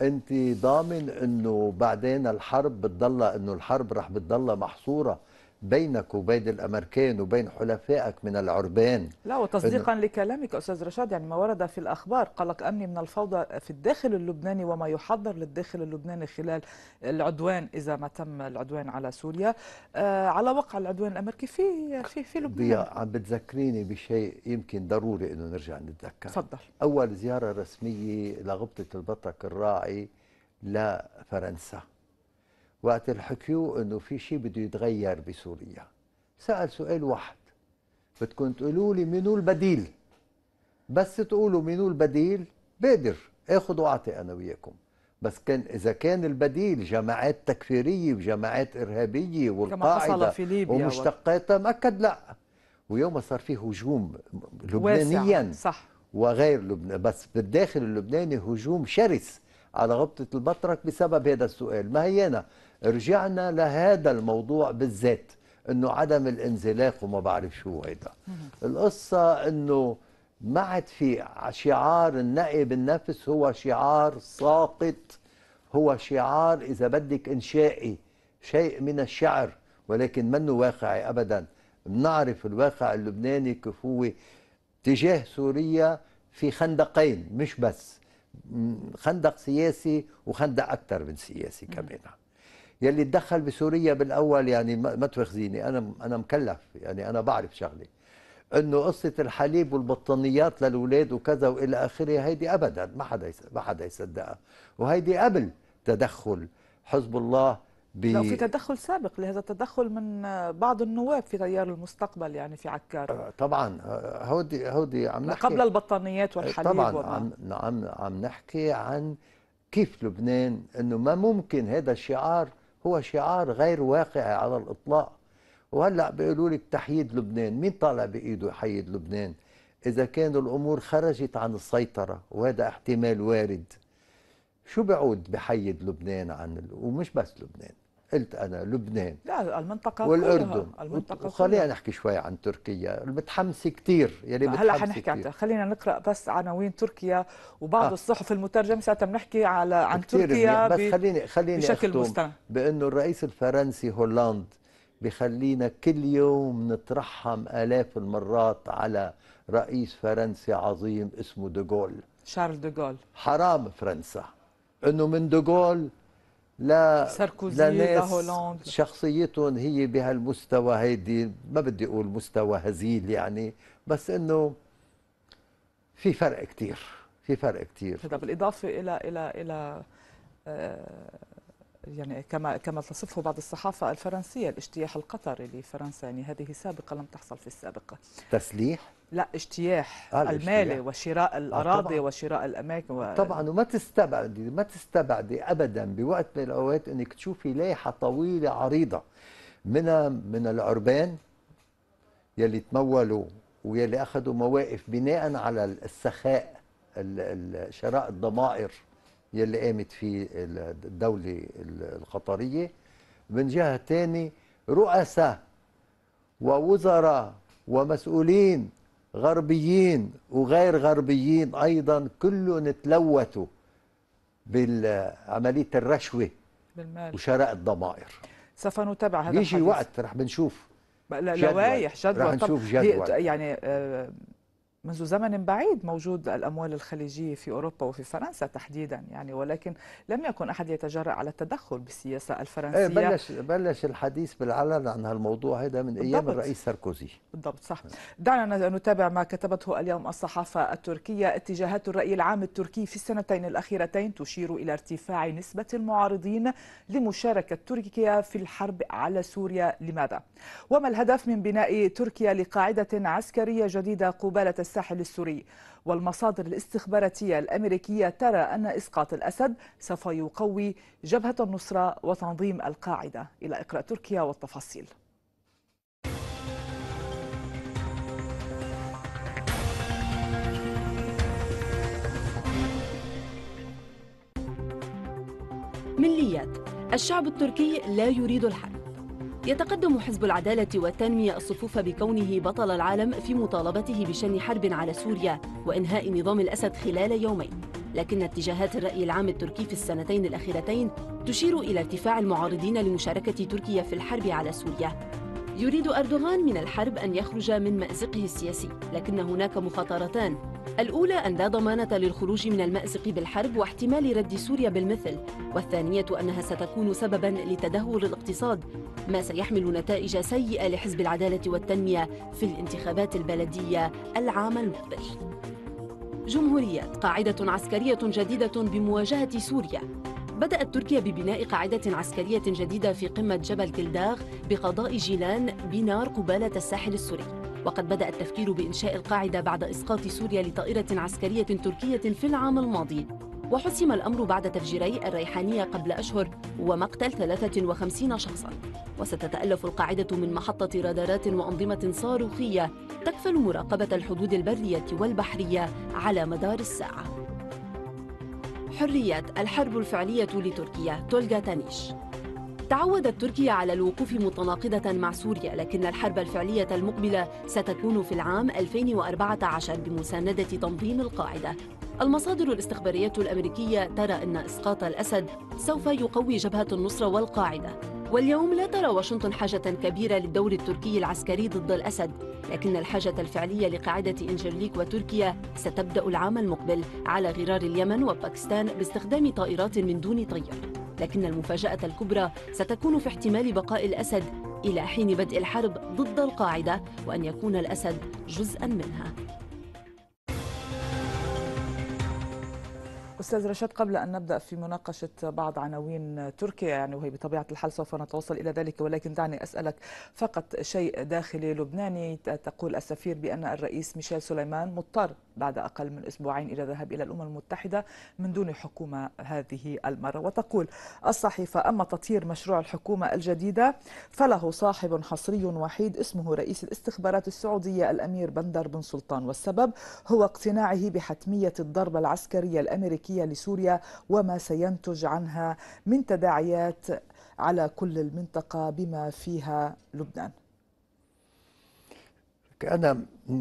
انت ضامن انه بعدين الحرب بتضلها انه الحرب رح بتضلها محصوره بينك وبين الامريكان وبين حلفائك من العربان لا وتصديقا إن... لكلامك استاذ رشاد يعني ما ورد في الاخبار قلق امني من الفوضى في الداخل اللبناني وما يحضر للداخل اللبناني خلال العدوان اذا ما تم العدوان على سوريا آه على وقع العدوان الامريكي في في في لبنان عم بتذكريني بشيء يمكن ضروري انه نرجع نتذكر تفضل اول زياره رسميه لغبطه البطرك الراعي لفرنسا وقت الحكيو انه في شيء بده يتغير بسوريا سال سؤال واحد بدكم تقولوا لي منو البديل بس تقولوا منو البديل بقدر اخذ واعطي انا وياكم بس كان اذا كان البديل جماعات تكفيريه وجماعات ارهابيه والقاعده ومشتقاتها مأكد لا ويوم صار في هجوم لبنانيا صح وغير لبنان بس بالداخل اللبناني هجوم شرس على غبطه البطرك بسبب هذا السؤال ما هي أنا رجعنا لهذا الموضوع بالذات انه عدم الانزلاق وما بعرف شو هيدا القصه انه ما عاد في شعار النقي بالنفس هو شعار ساقط هو شعار اذا بدك انشائي شيء من الشعر ولكن منه واقعي ابدا بنعرف الواقع اللبناني كيف هو تجاه سوريا في خندقين مش بس خندق سياسي وخندق اكثر من سياسي كمان يلي تدخل بسوريا بالاول يعني ما تواخذيني انا انا مكلف يعني انا بعرف شغله انه قصه الحليب والبطانيات للاولاد وكذا والى اخره هيدي ابدا ما حدا ما حدا يصدقها وهيدي قبل تدخل حزب الله ب... لا في تدخل سابق لهذا التدخل من بعض النواب في تيار المستقبل يعني في عكار آه، طبعا آه، هودي هودي عم نحكي قبل البطانيات والحليب طبعا عم عم عم نحكي عن كيف لبنان انه ما ممكن هذا الشعار هو شعار غير واقعي على الإطلاق وهلأ بيقولوا لك تحييد لبنان مين طالع بإيده يحيد لبنان إذا كان الأمور خرجت عن السيطرة وهذا احتمال وارد شو بعود بحيد لبنان عن ومش بس لبنان قلت انا لبنان لا المنطقه والاردن المنطقه خلينا نحكي شوي عن تركيا متحمسه كثير يلي يعني هلا حنحكي عن خلينا نقرا بس عناوين تركيا وبعض آه. الصحف المترجمه ساعتها بنحكي على عن تركيا بس خليني خليني بشكل بانه الرئيس الفرنسي هولاند بخلينا كل يوم نترحم الاف المرات على رئيس فرنسي عظيم اسمه دوغول شارل دوغول حرام فرنسا انه من دوغول لا ساركوزي لهولندا شخصيتهم هي بهالمستوى هيدي ما بدي اقول مستوى هزيل يعني بس انه في فرق كثير في فرق كثير هذا طيب، بالاضافه الى الى الى آه، يعني كما كما تصفه بعض الصحافه الفرنسيه الاجتياح القطري لفرنسا يعني هذه سابقه لم تحصل في السابقه تسليح لا اجتياح آه المالي وشراء آه، الاراضي آه وشراء الاماكن و... طبعا وما تستبعدي ما تستبعدي ابدا بوقت من الاوقات انك تشوفي لائحه طويله عريضه من من العربان يلي تمولوا ويلي اخذوا مواقف بناء على السخاء شراء الضمائر يلي قامت فيه الدوله القطريه من جهه ثانيه رؤساء ووزراء ومسؤولين غربيين وغير غربيين أيضا كلهم تلوثوا بعملية الرشوة بالمال وشراء الضمائر سوف نتابع هذا يجي وقت رح بنشوف لوايح جدوى رح نشوف جدوى يعني آه منذ زمن بعيد موجود الأموال الخليجية في أوروبا وفي فرنسا تحديدا يعني ولكن لم يكن أحد يتجرأ على التدخل بالسياسة إيه، الفرنسية ايه بلش, بلش الحديث بالعلن عن هالموضوع هذا من أيام بالضبط. الرئيس ساركوزي بالضبط صح دعنا نتابع ما كتبته اليوم الصحافة التركية اتجاهات الرأي العام التركي في السنتين الأخيرتين تشير إلى ارتفاع نسبة المعارضين لمشاركة تركيا في الحرب على سوريا لماذا؟ وما الهدف من بناء تركيا لقاعدة عسكرية جديدة قبالة الساحل السوري والمصادر الاستخباراتية الأمريكية ترى أن إسقاط الأسد سوف يقوي جبهة النصرة وتنظيم القاعدة إلى إقراء تركيا والتفاصيل مليات الشعب التركي لا يريد الحرب يتقدم حزب العدالة والتنمية الصفوف بكونه بطل العالم في مطالبته بشن حرب على سوريا وإنهاء نظام الأسد خلال يومين لكن اتجاهات الرأي العام التركي في السنتين الأخيرتين تشير إلى ارتفاع المعارضين لمشاركة تركيا في الحرب على سوريا يريد أردوغان من الحرب أن يخرج من مأزقه السياسي لكن هناك مخاطرتان الأولى أن لا ضمانة للخروج من المأزق بالحرب واحتمال رد سوريا بالمثل والثانية أنها ستكون سبباً لتدهور الاقتصاد ما سيحمل نتائج سيئة لحزب العدالة والتنمية في الانتخابات البلدية العام المقبل جمهوريات قاعدة عسكرية جديدة بمواجهة سوريا بدأت تركيا ببناء قاعدة عسكرية جديدة في قمة جبل كلداغ بقضاء جيلان بنار قبالة الساحل السوري وقد بدأ التفكير بإنشاء القاعدة بعد إسقاط سوريا لطائرة عسكرية تركية في العام الماضي وحسم الأمر بعد تفجيري الريحانية قبل أشهر ومقتل 53 شخصاً وستتألف القاعدة من محطة رادارات وأنظمة صاروخية تكفل مراقبة الحدود البرية والبحرية على مدار الساعة حريات الحرب الفعلية لتركيا تولغا تانيش تعودت تركيا على الوقوف متناقضة مع سوريا لكن الحرب الفعلية المقبلة ستكون في العام 2014 بمساندة تنظيم القاعدة المصادر الاستخبارية الأمريكية ترى أن إسقاط الأسد سوف يقوي جبهة النصرة والقاعدة واليوم لا ترى واشنطن حاجة كبيرة للدور التركي العسكري ضد الأسد لكن الحاجة الفعلية لقاعدة إنجرليك وتركيا ستبدأ العام المقبل على غرار اليمن وباكستان باستخدام طائرات من دون طيار لكن المفاجأة الكبرى ستكون في احتمال بقاء الأسد إلى حين بدء الحرب ضد القاعدة وأن يكون الأسد جزءاً منها أستاذ رشاد قبل أن نبدأ في مناقشة بعض عناوين تركيا يعني وهي بطبيعة الحال سوف نتوصل إلى ذلك ولكن دعني أسألك فقط شيء داخلي لبناني تقول السفير بأن الرئيس ميشيل سليمان مضطر بعد أقل من أسبوعين إلى الذهاب إلى الأمم المتحدة من دون حكومة هذه المرة وتقول الصحيفة أما تطهير مشروع الحكومة الجديدة فله صاحب حصري وحيد اسمه رئيس الاستخبارات السعودية الأمير بندر بن سلطان والسبب هو اقتناعه بحتمية الضربة العسكرية الأمريكية لسوريا وما سينتج عنها من تداعيات على كل المنطقة بما فيها لبنان انا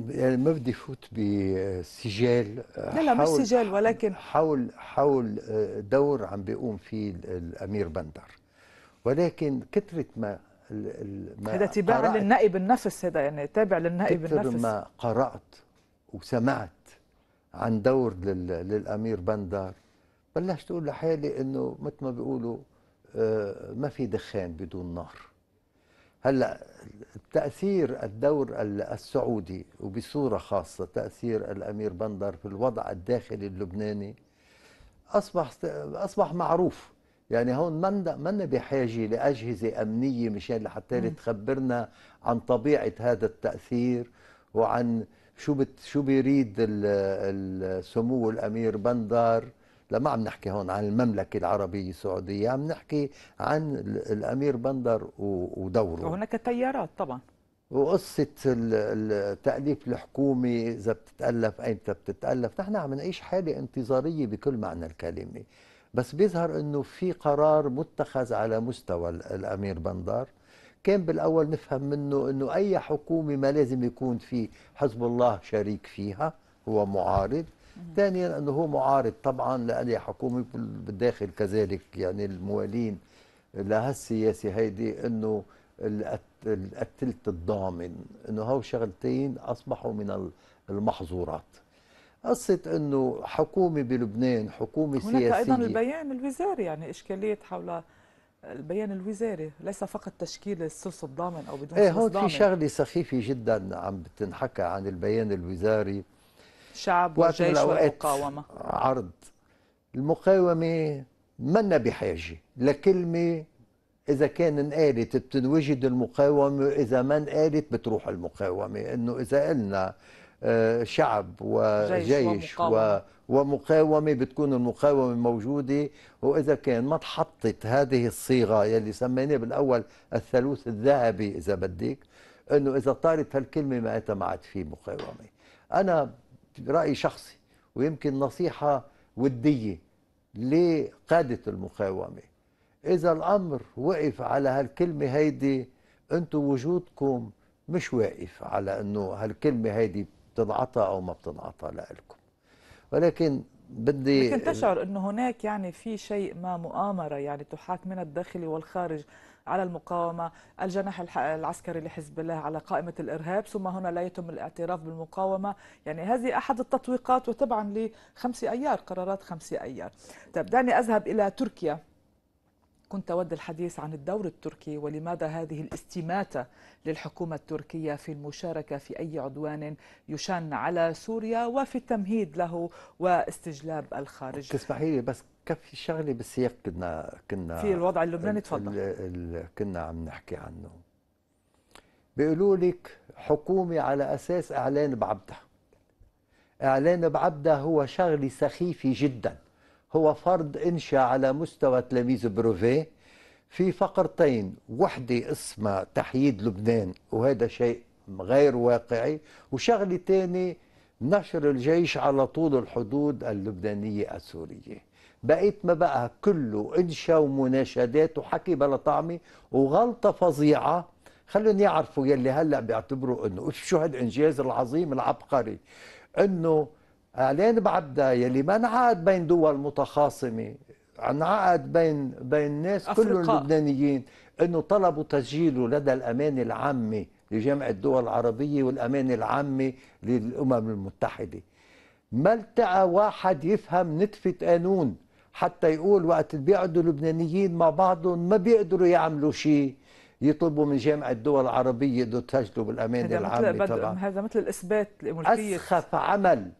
يعني ما بدي فوت بسجال لا لا مش سجال ولكن حول حول آه، دور عم بيقوم فيه الامير بندر ولكن كثره ما هذا تباع للنائب النفس هذا يعني تابع للنائب النفس كثر ما قرات وسمعت عن دور للامير بندر بلشت اقول لحالي انه مثل ما بيقولوا آه، ما في دخان بدون نار هلا تأثير الدور السعودي وبصورة خاصة تأثير الأمير بندر في الوضع الداخلي اللبناني أصبح أصبح معروف يعني هون من من بحاجة لأجهزة أمنية مشان لحتى تخبرنا عن طبيعة هذا التأثير وعن شو بت شو بيريد سمو الأمير بندر لما عم نحكي هون عن المملكة العربية السعودية عم نحكي عن الأمير بندر ودوره وهناك تيارات طبعا وقصة تأليف الحكومة إذا بتتألف أيمتى بتتألف نحن عم نعيش حالة انتظارية بكل معنى الكلمة بس بيظهر أنه في قرار متخذ على مستوى الأمير بندر كان بالأول نفهم منه أنه أي حكومة ما لازم يكون في حزب الله شريك فيها هو معارض ثانيا أنه هو معارض طبعا لأي حكومة بالداخل كذلك يعني الموالين لهالسياسه هيدي أنه الثلث الضامن أنه هو شغلتين أصبحوا من المحظورات قصة أنه حكومة بلبنان حكومة هناك سياسية هناك أيضا البيان الوزاري يعني إشكالية حول البيان الوزاري ليس فقط تشكيل الثلث الضامن أو بدون ايه هون في شغلة سخيفة جدا عم بتنحكى عن البيان الوزاري الشعب والجيش والمقاومة عرض المقاومة منا بحاجة لكلمة إذا كان انقالت بتنوجد المقاومة إذا ما انقالت بتروح المقاومة إنه إذا قلنا آه، شعب وجيش ومقاومة. ومقاومة بتكون المقاومة موجودة وإذا كان ما تحطت هذه الصيغة يلي سميناه بالأول الثالوث الذهبي إذا بدك إنه إذا طارت هالكلمة ما عاد في مقاومة أنا راي شخصي ويمكن نصيحه وديه لقاده المقاومه اذا الامر وقف على هالكلمه هيدي انتم وجودكم مش واقف على انه هالكلمه هيدي بتنعطى او ما بتنعطى لكم ولكن بدي لكن تشعر انه هناك يعني في شيء ما مؤامره يعني تحاك من الداخل والخارج على المقاومة الجناح العسكري لحزب الله على قائمة الإرهاب ثم هنا لا يتم الاعتراف بالمقاومة يعني هذه أحد التطويقات وتبعا لخمس أيار قرارات خمس أيار طيب دعني أذهب إلى تركيا كنت أود الحديث عن الدور التركي ولماذا هذه الاستماتة للحكومة التركية في المشاركة في أي عدوان يشن على سوريا وفي التمهيد له واستجلاب الخارج تسمحي لي بس كفي شغله بالسياق كنا كنا في الوضع اللبناني تفضل كنا عم نحكي عنه بيقولوا لك حكومه على اساس اعلان بعبدها اعلان بعبدها هو شغله سخيفه جدا هو فرض انشا على مستوى تلاميذ بروفي في فقرتين وحده اسمها تحييد لبنان وهذا شيء غير واقعي وشغله ثانيه نشر الجيش على طول الحدود اللبنانيه السوريه بقيت ما بقى كله انشا ومناشدات وحكي بلا طعمه وغلطه فظيعه خلوني يعرفوا يلي هلا بيعتبروا انه شو هالانجاز العظيم العبقري انه اعلان بعبدا يلي ما انعقد بين دول متخاصمه انعقد بين بين ناس كلهم لبنانيين انه طلبوا تسجيله لدى الامان العامه لجامعه الدول العربيه والامان العامة للامم المتحده ما التقى واحد يفهم نتفه قانون حتى يقول وقت بيقعدوا اللبنانيين مع بعضهم ما بيقدروا يعملوا شيء يطلبوا من جامعة الدول العربية يقدروا تسجلوا بالأمانة العامة طبعا هذا مثل الإثبات لملكية أسخف عمل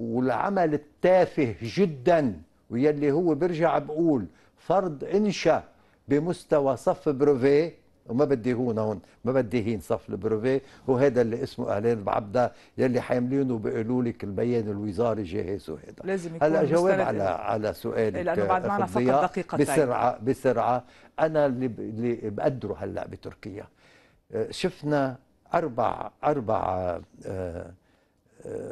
والعمل التافه جدا ويلي هو برجع بقول فرض انشا بمستوى صف بروفيه وما بدي هون هون ما بدي هين صف البروفي وهذا اللي اسمه اعلان بعبدا يلي حاملينه بيقولوا لك البيان الوزاري جاهز وهذا لازم يكون هلا جواب على على سؤالك لانه بعد معنا فقط دقيقتين بسرعه بسرعه انا اللي اللي بقدره هلا بتركيا أه، شفنا اربع اربع أه، أه،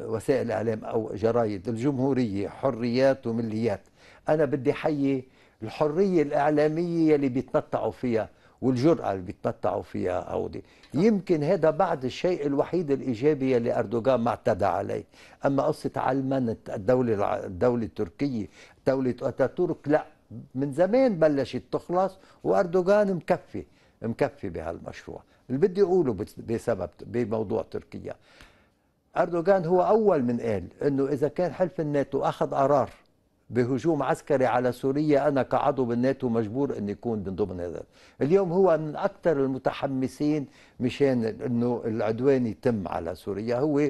وسائل اعلام او جرايد الجمهوريه حريات ومليات انا بدي حيي الحريه الاعلاميه يلي بيتمتعوا فيها والجرأة اللي بيتمتعوا فيها أو يمكن هذا بعد الشيء الوحيد الإيجابي اللي أردوغان ما اعتدى عليه أما قصة علمنت الدولة الدولة التركية دولة أتاتورك لا من زمان بلشت تخلص وأردوغان مكفي مكفي بهالمشروع اللي بدي أقوله بسبب بموضوع تركيا أردوغان هو أول من قال أنه إذا كان حلف الناتو أخذ قرار بهجوم عسكري على سوريا انا كعضو بالناتو مجبور ان يكون من ضمن هذا اليوم هو من اكثر المتحمسين مشان انه العدوان يتم على سوريا هو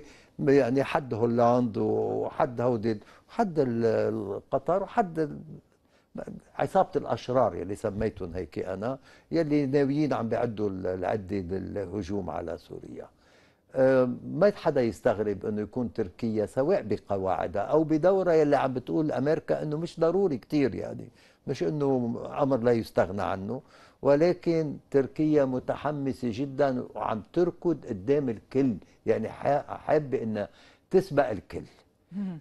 يعني حد هولندا وحد هودي حد قطر وحد عصابة الأشرار يلي سميتهم هيك أنا يلي ناويين عم بيعدوا العدة للهجوم على سوريا أه، ما حدا يستغرب انه يكون تركيا سواء بقواعدها او بدورها يلي عم بتقول امريكا انه مش ضروري كثير يعني مش انه امر لا يستغنى عنه ولكن تركيا متحمسه جدا وعم تركض قدام الكل يعني حابه انها تسبق الكل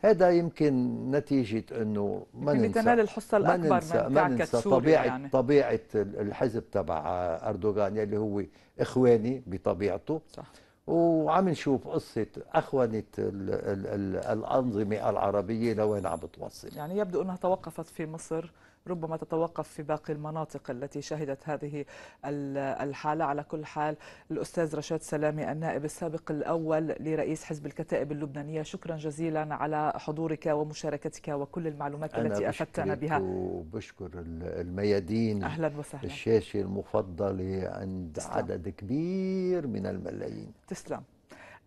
هذا يمكن نتيجة أنه ما ننسى لتنال الحصة الأكبر من ننسى, ما ننسى طبيعة, يعني. طبيعة الحزب تبع أردوغان يلي هو إخواني بطبيعته صح. وعم نشوف قصة أخونة الـ الـ الـ الأنظمة العربية لوين عم بتوصل يعني يبدو أنها توقفت في مصر ربما تتوقف في باقي المناطق التي شهدت هذه الحالة على كل حال الأستاذ رشاد سلامي النائب السابق الأول لرئيس حزب الكتائب اللبنانية شكرا جزيلا على حضورك ومشاركتك وكل المعلومات التي أفدتنا بها وبشكر الميادين أهلا وسهلا الشاشة المفضلة عند تسلم. عدد كبير من الملايين تسلم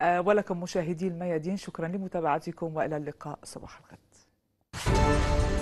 آه، ولكم مشاهدي الميادين شكرا لمتابعتكم وإلى اللقاء صباح الغد